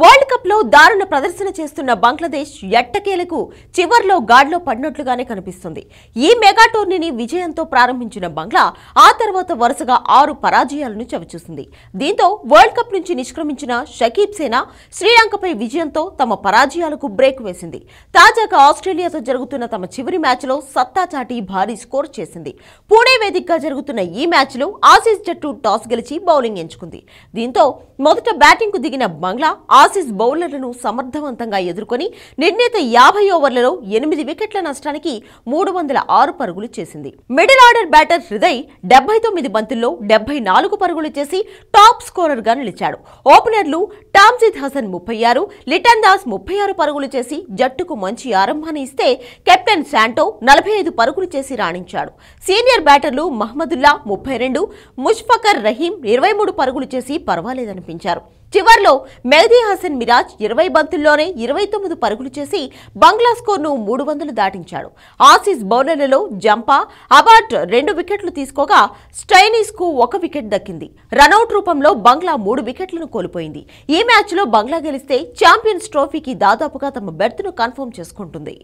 world cup లో దారుణ ప్రదర్శన చేస్తున్న బంగ్లాదేశ్ ఎట్టకేలకు చివర్లో గాడ్లో పడినట్లుగానే కనిపిస్తుంది ఈ మెగా టోర్నీని విజయంతో ప్రారంభించిన బంగ్లా ఆ తర్వాత వరుసగా ఆరు పరాజయాలను చవిచూసింది దీంతో వరల్డ్ కప్ నుంచి నిష్క్రమించిన షకీబ్ సేనా శ్రీలంకపై విజయంతో తమ పరాజయాలకు బ్రేక్ వేసింది తాజాగా ఆస్ట్రేలియాతో జరుగుతున్న తమ చివరి మ్యాచ్లో సత్తా చాటి భారీ స్కోర్ చేసింది పూణే వేదికగా జరుగుతున్న ఈ మ్యాచ్లో ఆసీస్ జట్టు టాస్ గెలిచి బౌలింగ్ ఎంచుకుంది దీంతో మొదట బ్యాటింగ్కు దిగిన బంగ్లా ఆసిస్ బౌలర్లను సమర్థవంతంగా ఎదుర్కొని నిర్ణీత యాభై ఓవర్లలో ఎనిమిది వికెట్ల నష్టానికి మూడు వందల ఆరు పరుగులు చేసింది మిడిల్ ఆర్డర్ బ్యాటర్ హృదయ్ డెబ్బై తొమ్మిది బంతుల్లో డెబ్బై నాలుగు పరుగులు చేసి టాప్ గా నిలిచాడు ఓపెనర్లు టామ్జిద్ హసన్ ముప్పై ఆరు లిటన్ దాస్ ముప్పై ఆరు పరుగులు చేసి జట్టుకు మంచి ఆరంభాన్ని ఇస్తే కెప్టెన్ శాంటో నలభై ఐదు పరుగులు చేసి రాణించాడు సీనియర్ బ్యాటర్లు మహ్మదుల్లా ముప్పై రెండు ముష్ఫకర్ రహీం ఇరవై మూడు పరుగులు చేసి పర్వాలేదనిపించారు చివర్లో మెహదీ హసన్ మిరాజ్ ఇరవై బంతుల్లోనే ఇరవై తొమ్మిది పరుగులు చేసి బంగ్లా స్కోర్ను మూడు వందలు దాటించాడు ఆసీస్ బౌలర్లలో జంపా అబాట్ రెండు వికెట్లు తీసుకోగా స్టైనీస్కు ఒక వికెట్ దక్కింది రనౌట్ రూపంలో బంగ్లా మూడు వికెట్లను కోల్పోయింది ఈ మ్యాచ్లో బంగ్లా గెలిస్తే ఛాంపియన్స్ ట్రోఫీకి దాదాపుగా తమ బెర్త్ను కన్ఫర్మ్ చేసుకుంటుంది